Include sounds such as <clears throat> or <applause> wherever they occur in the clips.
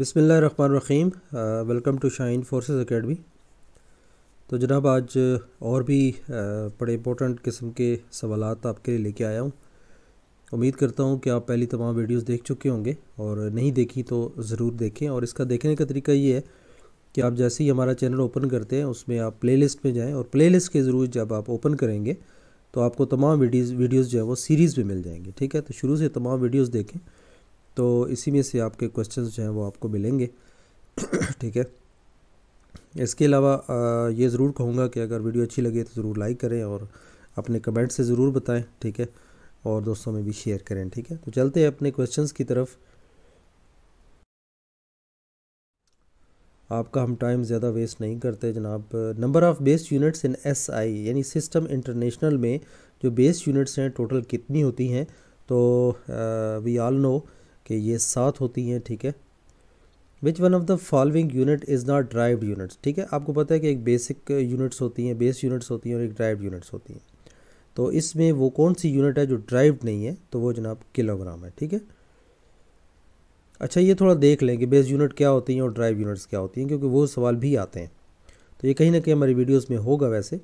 बिसमिल्ल रखीम welcome to shine forces academy तो जनाब आज और भी बड़े इंपॉर्टेंट किस्म के सवाल आपके लिए लेके आया हूँ उम्मीद करता हूँ कि आप पहली तमाम वीडियोस देख चुके होंगे और नहीं देखी तो ज़रूर देखें और इसका देखने का तरीका ये है कि आप जैसे ही हमारा चैनल ओपन करते हैं उसमें आप लिस्ट में जाएँ और लिस्ट के ज़रूर जब आप ओपन करेंगे तो आपको तमाम वीडियोज़ वीडियोज़ जो है वो सीरीज़ में मिल जाएंगे ठीक है तो शुरू से तमाम वीडियोज़ देखें तो इसी में से आपके क्वेश्चन जो हैं वो आपको मिलेंगे <clears throat> ठीक है इसके अलावा ये ज़रूर कहूँगा कि अगर वीडियो अच्छी लगे तो ज़रूर लाइक करें और अपने कमेंट से ज़रूर बताएं ठीक है और दोस्तों में भी शेयर करें ठीक है तो चलते हैं अपने क्वेश्चंस की तरफ आपका हम टाइम ज़्यादा वेस्ट नहीं करते जनाब number of base units in S I यानी सिस्टम इंटरनेशनल में जो बेस यूनिट्स हैं टोटल कितनी होती हैं तो वी ऑल नो कि ये सात होती हैं ठीक है which one of the following unit is not derived units ठीक है आपको पता है कि एक बेसिक यूनिट्स होती हैं बेस यूनिट्स होती हैं और एक ड्राइव यूनिट्स होती हैं तो इसमें वो कौन सी यूनिट है जो ड्राइव नहीं है तो वो जनाब किलोग्राम है ठीक है अच्छा ये थोड़ा देख लें कि बेस यूनिट क्या होती हैं और ड्राइव यूनिट्स क्या होती हैं क्योंकि वो सवाल भी आते हैं तो ये कहीं ना कहीं हमारी वीडियोस में होगा वैसे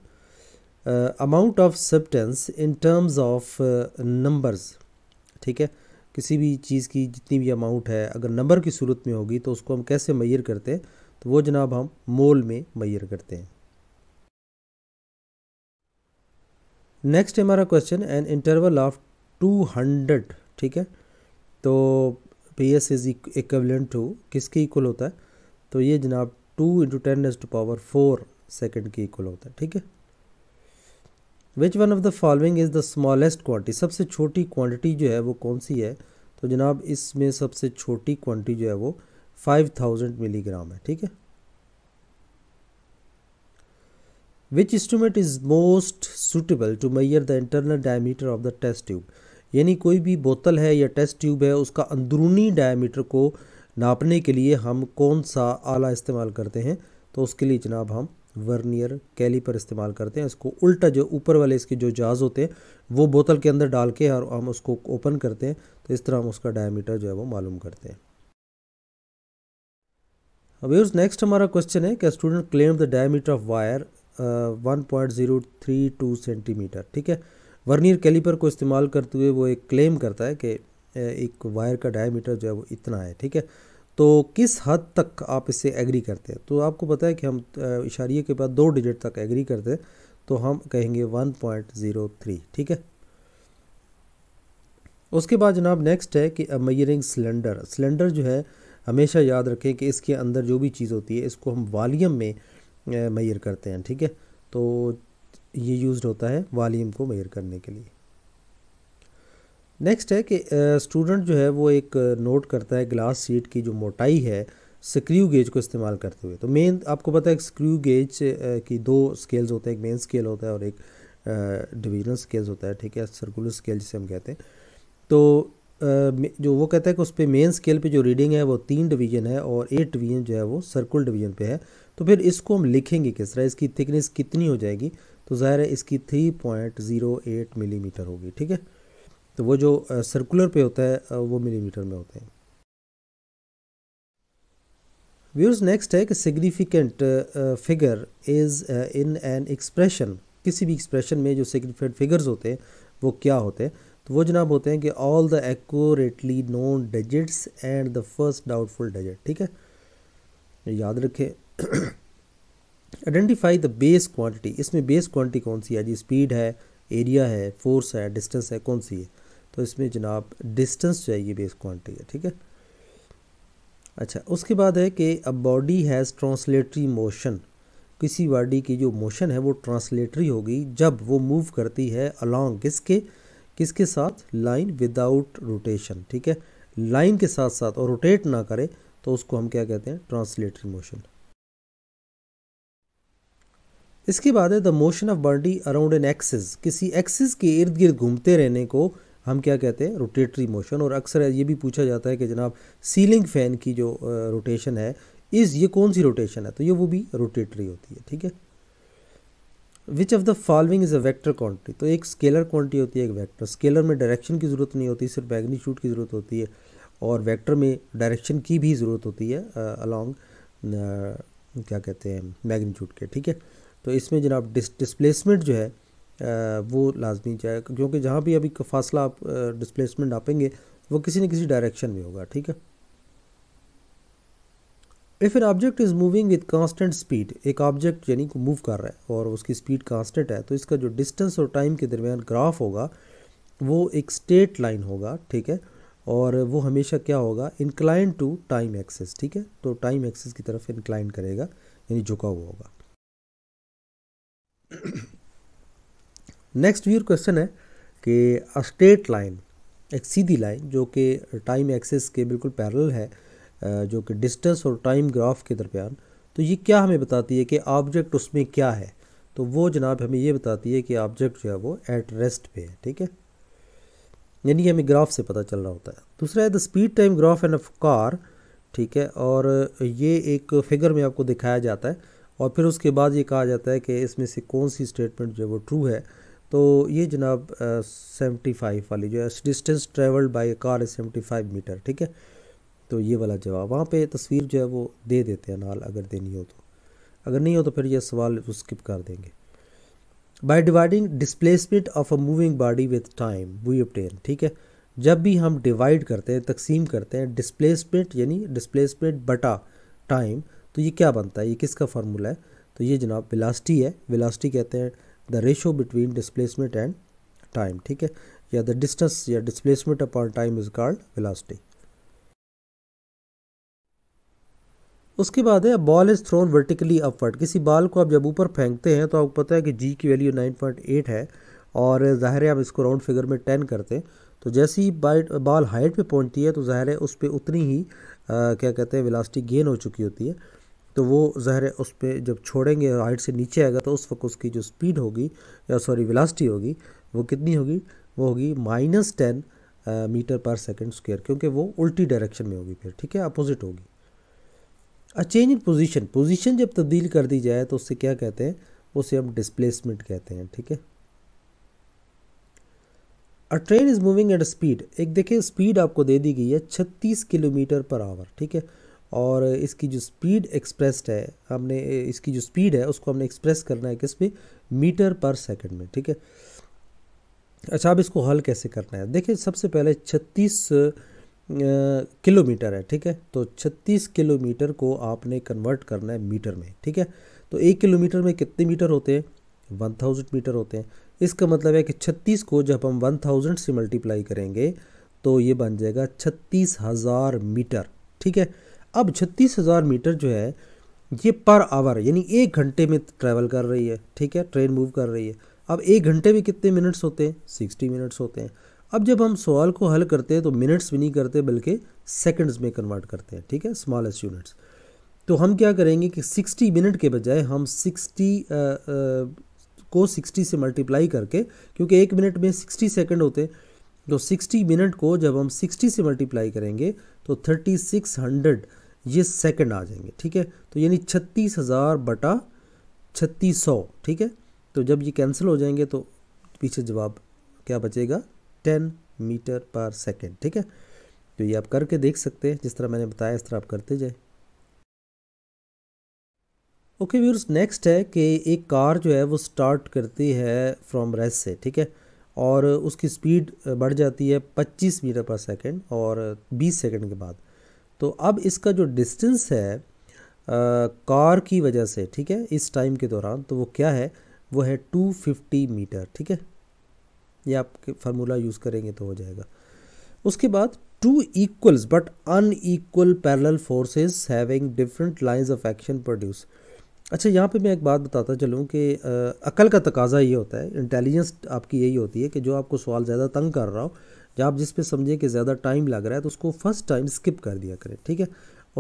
amount of substance in terms of numbers ठीक है किसी भी चीज़ की जितनी भी अमाउंट है अगर नंबर की सूरत में होगी तो उसको हम कैसे मैयर करते हैं तो वो जनाब हम मोल में मैयर करते हैं नेक्स्ट है हमारा question an interval of two hundred ठीक है तो P S is equivalent to किसके इक्वल होता है तो ये जनाब two into ten as to power four second के इक्वल होता है ठीक है which one of the following is the smallest quantity सबसे छोटी क्वान्टिटी जो है वो कौन सी है तो जनाब इसमें सबसे छोटी क्वान्टिटी जो है वो फाइव थाउजेंड मिलीग्राम है ठीक है which instrument is most suitable to measure the internal diameter of the test tube यानी कोई भी बोतल है या टेस्ट ट्यूब है उसका अंदरूनी डायमीटर को नापने के लिए हम कौन सा आला इस्तेमाल करते हैं तो उसके लिए जनाब हम वर्नियर कैलीपर इस्तेमाल करते हैं इसको उल्टा जो ऊपर वाले इसके जो जाज होते हैं वो बोतल के अंदर डाल के और हम उसको ओपन करते हैं तो इस तरह हम उसका डायमीटर जो है वो मालूम करते हैं अब यूज नेक्स्ट हमारा क्वेश्चन है कि student claim the diameter of wire one point zero three two centimetre ठीक है वर्नियर कैलीपर को इस्तेमाल करते हुए वो एक क्लेम करता है कि uh, एक वायर का डायमीटर जो है वो इतना है ठीक है तो किस हद तक आप इससे एग्री करते हैं तो आपको पता है कि हम इशारे के बाद दो डिजिट तक एग्री करते हैं तो हम कहेंगे 1.03 ठीक है उसके बाद जनाब नेक्स्ट है कि मयरिंग सिलेंडर सिलेंडर जो है हमेशा याद रखें कि इसके अंदर जो भी चीज़ होती है इसको हम वालीम में मयर करते हैं ठीक है तो ये यूज़ होता है वालीम को मयर करने के लिए नेक्स्ट है कि स्टूडेंट जो है वो एक नोट करता है ग्लास सीट की जो मोटाई है स्क्रू गेज को इस्तेमाल करते हुए तो मेन आपको पता है स्क्रू गेज की दो स्केल्स होते हैं एक मेन स्केल होता है और एक डिवीजनल स्केल्स होता है ठीक है सर्कुलर स्केल जिसे हम कहते हैं तो जो वो कहता है कि उस पर मेन स्केल पे जो रीडिंग है वो तीन डिवीजन है और एट डिवीजन जो है वो सर्कुल डिवीजन पे है तो फिर इसको हम लिखेंगे किस तरह इसकी थिकनेस कितनी हो जाएगी तो ज़ाहिर है इसकी three point zero eight millimetre होगी ठीक है तो वो जो सर्कुलर पे होता है वो मिलीमीटर में होते हैं व्यूर्स नेक्स्ट है कि significant figure is in an expression किसी भी एक्सप्रेशन में जो सिग्निफिकेंट फिगर्स होते हैं वो क्या होते हैं तो वो जनाब होते हैं कि all the accurately known digits and the first doubtful digit ठीक है याद रखें आइडेंटिफाई द बेस क्वांटिटी इसमें बेस क्वांटिटी कौन सी है जी स्पीड है एरिया है फोर्स है डिस्टेंस है कौन सी है तो इसमें जनाब डिस्टेंस चाहिए बेस क्वान्टिटी है ठीक है अच्छा उसके बाद है कि a body has translatory motion किसी बॉडी की जो मोशन है वो ट्रांसलेटरी होगी जब वो मूव करती है अलॉन्ग किसके किसके साथ लाइन विदाउट रोटेशन ठीक है लाइन के साथ साथ और रोटेट ना करे तो उसको हम क्या कहते हैं ट्रांसलेटरी मोशन इसके बाद है the motion of body around an axis किसी एक्सिस के इर्द गिर्द घूमते रहने को हम क्या कहते हैं रोटेटरी मोशन और अक्सर ये भी पूछा जाता है कि जनाब सीलिंग फ़ैन की जो रोटेशन है इस ये कौन सी रोटेशन है तो ये वो भी रोटेटरी होती है ठीक है which of the following is a vector quantity तो एक स्केलर क्वांटिटी होती है एक वेक्टर स्केलर में डायरेक्शन की ज़रूरत नहीं होती सिर्फ मैग्नीट्यूड की ज़रूरत होती है और वेक्टर में डायरेक्शन की भी ज़रूरत होती है अलॉन्ग क्या कहते हैं मैग्नीट्यूड के ठीक है तो इसमें जनाब डिस डिस्प्लेसमेंट जो है वो लाजमी जाए क्योंकि जहाँ भी अभी फासला आप डिस्प्लेसमेंट नापेंगे वो किसी न किसी डायरेक्शन में होगा ठीक है if an object is moving with constant speed एक ऑब्जेक्ट यानी को मूव कर रहा है और उसकी स्पीड कांस्टेंट है तो इसका जो डिस्टेंस और टाइम के दरमियान ग्राफ होगा वो एक स्ट्रेट लाइन होगा ठीक है और वो हमेशा क्या होगा इंक्लाइन टू टाइम एक्सेस ठीक है तो टाइम एक्सेस की तरफ इंक्लाइन करेगा यानी झुका हुआ होगा नेक्स्ट व्यूर क्वेश्चन है कि स्ट्रेट लाइन एक सीधी लाइन जो कि टाइम एक्सेस के बिल्कुल पैरल है जो कि डिस्टेंस और टाइम ग्राफ के दरमियान तो ये क्या हमें बताती है कि ऑब्जेक्ट उसमें क्या है तो वो जनाब हमें ये बताती है कि ऑब्जेक्ट जो है वो एट रेस्ट पे है ठीक है यानी हमें ग्राफ से पता चल रहा होता है दूसरा है the speed time graph and of car ठीक है और ये एक फिगर में आपको दिखाया जाता है और फिर उसके बाद ये कहा जाता है कि इसमें से कौन सी स्टेटमेंट जो है वो ट्रू है तो ये जनाब सेवेंटी फाइव वाली जो है distance travelled by a car है सेवेंटी फाइव मीटर ठीक है तो ये वाला जवाब वहाँ पे तस्वीर जो है वो दे देते हैं नाल अगर देनी हो तो अगर नहीं हो तो फिर ये सवाल तो स्किप कर देंगे by dividing displacement of a moving body with time we obtain ठीक है जब भी हम डिवाइड करते हैं तकसीम करते हैं डिस्प्लेसमेंट यानी डिस्प्लेसमेंट बटा टाइम तो ये क्या बनता है ये किसका फार्मूला है तो ये जनाब विलास्टी है विलास्टी कहते हैं the ratio between displacement and time ठीक है या द डिस्टेंस या displacement upon time is called velocity उसके बाद है ball is thrown vertically upward किसी बॉल को आप जब ऊपर फेंकते हैं तो आपको पता है कि जी की वैल्यू 9.8 है और ज़ाहिर है आप इसको राउंड फिगर में 10 करते हैं तो जैसे ही बाइट बॉल हाइट पे पहुंचती है तो ज़ाहिर है उस पर उतनी ही आ, क्या कहते हैं विलास्टिक गेन हो चुकी होती है तो वो ज़हर उस पर जब छोड़ेंगे और हाइट से नीचे आएगा तो उस वक्त उसकी जो स्पीड होगी या सॉरी वेलासिटी होगी वो कितनी होगी वो होगी minus ten metre per second square क्योंकि वो उल्टी डायरेक्शन में होगी फिर ठीक है अपोजिट होगी a change in position position जब तब्दील कर दी जाए तो उससे क्या कहते हैं उसे हम डिस्प्लेसमेंट कहते हैं ठीक है a train is moving at speed एक देखिए स्पीड आपको दे दी गई है छत्तीस किलोमीटर पर आवर ठीक है और इसकी जो स्पीड एक्सप्रेस्ड है हमने इसकी जो स्पीड है उसको हमने एक्सप्रेस करना है किस पे मीटर पर सेकंड में ठीक है अच्छा अब इसको हल कैसे करना है देखिए सबसे पहले छत्तीस किलोमीटर है ठीक है तो छत्तीस किलोमीटर को आपने कन्वर्ट करना है मीटर में ठीक है तो एक किलोमीटर में कितने मीटर होते हैं वन थाउजेंड मीटर होते हैं इसका मतलब है कि छत्तीस को जब हम वन थाउजेंड से मल्टीप्लाई करेंगे तो ये बन जाएगा छत्तीस हज़ार मीटर ठीक है अब छत्तीस हज़ार मीटर जो है ये पर आवर यानी एक घंटे में ट्रैवल कर रही है ठीक है ट्रेन मूव कर रही है अब एक घंटे में कितने मिनट्स होते हैं सिक्सटी मिनट्स होते हैं अब जब हम सवाल को हल करते हैं तो मिनट्स भी नहीं करते बल्कि सेकंड्स में कन्वर्ट करते हैं ठीक है स्मॉलेस्ट यूनिट्स तो हम क्या करेंगे कि 60 मिनट के बजाय हम 60 को 60 से मल्टीप्लाई करके क्योंकि एक मिनट में 60 सेकंड होते हैं तो 60 मिनट को जब हम 60 से मल्टीप्लाई करेंगे तो 3600 ये सेकंड आ जाएंगे ठीक है तो यानी छत्तीस हज़ार बटा छत्तीस सौ ठीक है तो जब ये कैंसिल हो जाएंगे तो पीछे जवाब क्या बचेगा टेन मीटर पर सेकेंड ठीक है तो ये आप करके देख सकते हैं जिस तरह मैंने बताया इस तरह आप करते जाए ओके व्यूर्स नेक्स्ट है कि एक कार जो है वो स्टार्ट करती है फ्रॉम रेस से ठीक है और उसकी स्पीड बढ़ जाती है 25 मीटर पर सेकंड और 20 सेकंड के बाद तो अब इसका जो डिस्टेंस है कार की वजह से ठीक है इस टाइम के दौरान तो वो क्या है वो है टू फिफ्टी मीटर ठीक है ये आपके फार्मूला यूज़ करेंगे तो हो जाएगा उसके बाद two equals but unequal parallel forces having different lines of action produce अच्छा यहाँ पे मैं एक बात बताता चलूँ कि अकल का तकाजा ये होता है इंटेलिजेंस आपकी यही होती है कि जो आपको सवाल ज़्यादा तंग कर रहा हो या आप जिस पे समझें कि ज़्यादा टाइम लग रहा है तो उसको फर्स्ट टाइम स्किप कर दिया करें ठीक है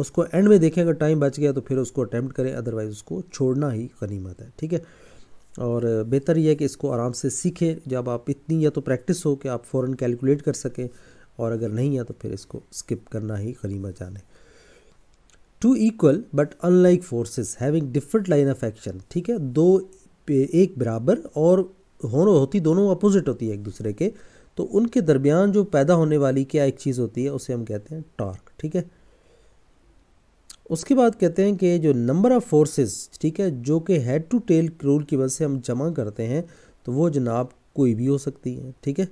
उसको एंड में देखें अगर टाइम बच गया तो फिर उसको अटैम्प्ट करें अदरवाइज़ उसको छोड़ना ही गनीमत है ठीक है और बेहतर यह है कि इसको आराम से सीखें जब आप इतनी या तो प्रैक्टिस हो कि आप फ़ौर कैलकुलेट कर सकें और अगर नहीं है तो फिर इसको स्किप करना ही गनीमत जाने two equal but unlike forces having different line of action ठीक है दो एक बराबर और होती दोनों अपोजिट होती है एक दूसरे के तो उनके दरमियान जो पैदा होने वाली क्या एक चीज़ होती है उसे हम कहते हैं टॉर्क ठीक है उसके बाद कहते हैं कि जो नंबर ऑफ़ फोर्सेस ठीक है जो कि हेड टू टेल रूल की वजह से हम जमा करते हैं तो वो जनाब कोई भी हो सकती है ठीक है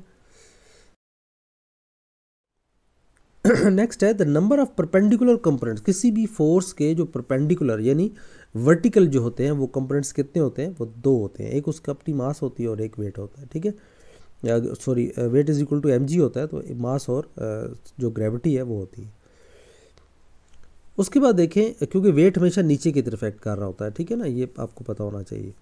नेक्स्ट <clears throat> है the number of perpendicular components किसी भी फोर्स के जो परपेंडिकुलर यानी वर्टिकल जो होते हैं वो कंपोनेंट्स कितने होते हैं वो दो होते हैं एक उसका अपनी मास होती है और एक वेट होता है ठीक है sorry weight is equal to M होता है तो मास और uh, जो ग्रेविटी है वो होती है उसके बाद देखें क्योंकि वेट हमेशा नीचे की तरफ एक्ट कर रहा होता है ठीक है ना ये आपको पता होना चाहिए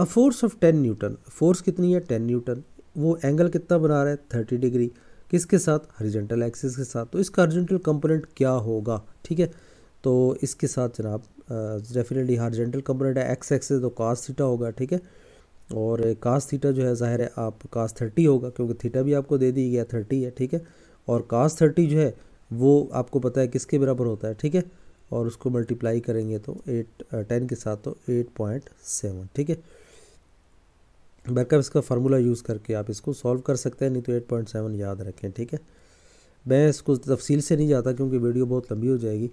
a force of ten newton force कितनी है टेन न्यूटन वो एंगल कितना बना रहा है थर्टी डिग्री किसके साथ हरिजेंटल एक्सिस के साथ तो इसका हरिजेंटल कंपोनेंट क्या होगा ठीक है तो इसके साथ जनाब डेफिनेटली हरिजेंटल कंपोनेंट है एक्स एक्सिस तो कास थीटा होगा ठीक है और कास थीटा जो है ज़ाहिर है आप कास थर्टी होगा क्योंकि थीटा भी आपको दे दी गया थर्टी है ठीक है और कास थर्टी जो है वो आपको पता है किसके बराबर होता है ठीक है और उसको मल्टीप्लाई करेंगे तो एट टेन के साथ तो एट पॉइंट सेवन ठीक है बैकअप इसका फार्मूला यूज़ करके आप इसको सॉल्व कर सकते हैं नहीं तो एट पॉइंट सेवन याद रखें ठीक है मैं इसको तफसील से नहीं जाता क्योंकि वीडियो बहुत लंबी हो जाएगी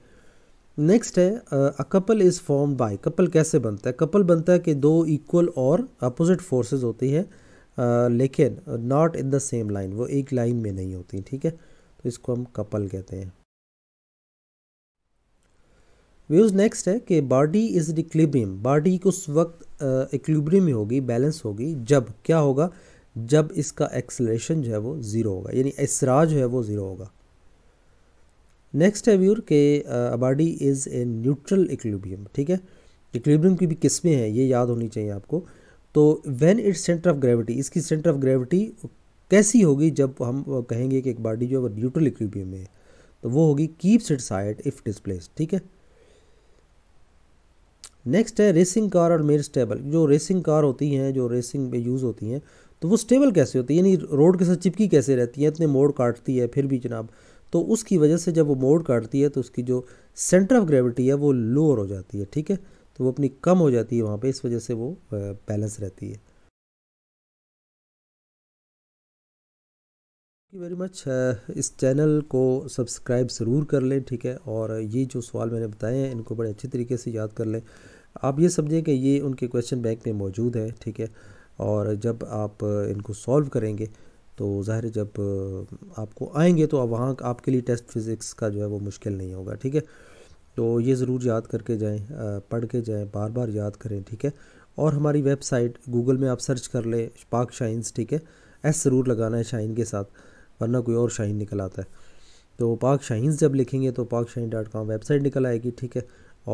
नेक्स्ट है a couple is form by couple कैसे बनता है कपल बनता है कि दो इक्वल और अपोजिट फोर्सेस होती है लेकिन not in the same line वो एक लाइन में नहीं होती ठीक है तो इसको हम कपल कहते हैं व्यूज नेक्स्ट है कि body is in equilibrium body उस वक्त इक्लिब्रियम uh, होगी बैलेंस होगी जब क्या होगा जब इसका एक्सलेशन जो है वो ज़ीरो होगा यानी इसरा जो है वो ज़ीरो होगा नेक्स्ट है व्यूर के a body is a neutral equilibrium ठीक है इक्लिबियम की भी किस्में हैं ये याद होनी चाहिए आपको तो when its centre of gravity इसकी सेंटर ऑफ ग्रेविटी कैसी होगी जब हम कहेंगे कि एक बॉडी जो है न्यूट्रल इक्विबियम में है तो वो होगी keeps it side if displace ठीक है नेक्स्ट है रेसिंग कार और मेर स्टेबल जो रेसिंग कार होती हैं जो रेसिंग में यूज़ होती हैं तो वो स्टेबल कैसे होती है यानी रोड के साथ चिपकी कैसे रहती है इतने मोड़ काटती है फिर भी जनाब तो उसकी वजह से जब वो मोड़ काटती है तो उसकी जो सेंटर ऑफ ग्रेविटी है वो लोअर हो जाती है ठीक है तो वो अपनी कम हो जाती है वहाँ पे इस वजह से वो बैलेंस रहती है वेरी मच इस चैनल को सब्सक्राइब ज़रूर कर लें ठीक है और ये जो सवाल मैंने बताए हैं इनको बड़े अच्छे तरीके से याद कर लें आप ये समझें कि ये उनके क्वेश्चन बैंक में मौजूद है ठीक है और जब आप इनको सॉल्व करेंगे तो ज़ाहिर जब आपको आएंगे तो वहाँ आपके लिए टेस्ट फिज़िक्स का जो है वो मुश्किल नहीं होगा ठीक है तो ये ज़रूर याद करके जाएँ पढ़ के जाएँ बार बार याद करें ठीक है और हमारी वेबसाइट गूगल में आप सर्च कर लें पाक शाइन्स ठीक है एस ज़रूर लगाना है शाइन के साथ वरना कोई और शाइन निकल आता है तो पाक शाइन्स जब लिखेंगे तो पाक शाइन डॉट कॉम वेबसाइट निकल आएगी ठीक है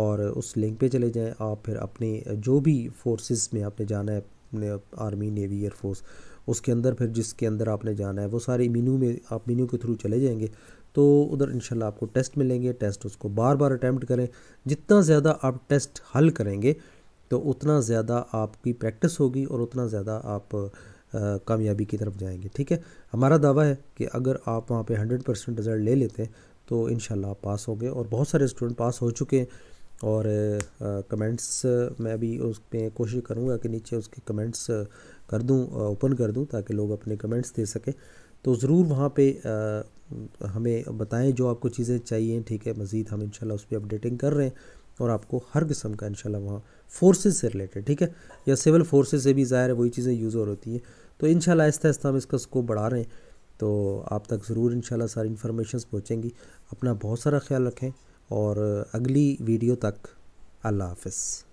और उस लिंक पे चले जाएं आप फिर अपनी जो भी फोर्सेस में आपने जाना है अपने आर्मी नेवी एयरफोर्स उसके अंदर फिर जिसके अंदर आपने जाना है वो सारे मीनू में आप मीनू के थ्रू चले जाएंगे तो उधर इंशाल्लाह आपको टेस्ट मिलेंगे टेस्ट उसको बार बार अटैम्प्ट करें जितना ज़्यादा आप टेस्ट हल करेंगे तो उतना ज़्यादा आपकी प्रैक्टिस होगी और उतना ज़्यादा आप कामयाबी की तरफ जाएंगे ठीक है हमारा दावा है कि अगर आप वहाँ पे 100 परसेंट रिज़ल्ट ले लेते हैं तो इन आप पास हो गए और बहुत सारे स्टूडेंट पास हो चुके हैं और आ, कमेंट्स मैं भी उस पर कोशिश करूँगा कि नीचे उसके कमेंट्स कर दूँ ओपन कर दूँ ताकि लोग अपने कमेंट्स दे सकें तो ज़रूर वहाँ पर हमें बताएं जो आपको चीज़ें चाहिए ठीक है मज़ीद हम इंशाल्लाह उस पर अपडेटिंग कर रहे हैं और आपको हर किस्म का इनशाला वहाँ फ़ोर्सेज से रिलेटेड ठीक है या सिविल फोर्सेज से भी ज़ाहिर है वही चीज़ें यूज़ और होती हैं तो इन शाला आहिस्ता आहिस्ता हम इसका स्कोप बढ़ा रहे हैं तो आप तक ज़रूर इन सारी इन्फॉर्मेशन पहुँचेंगी अपना बहुत सारा ख्याल रखें और अगली वीडियो तक अल्लाह हाफ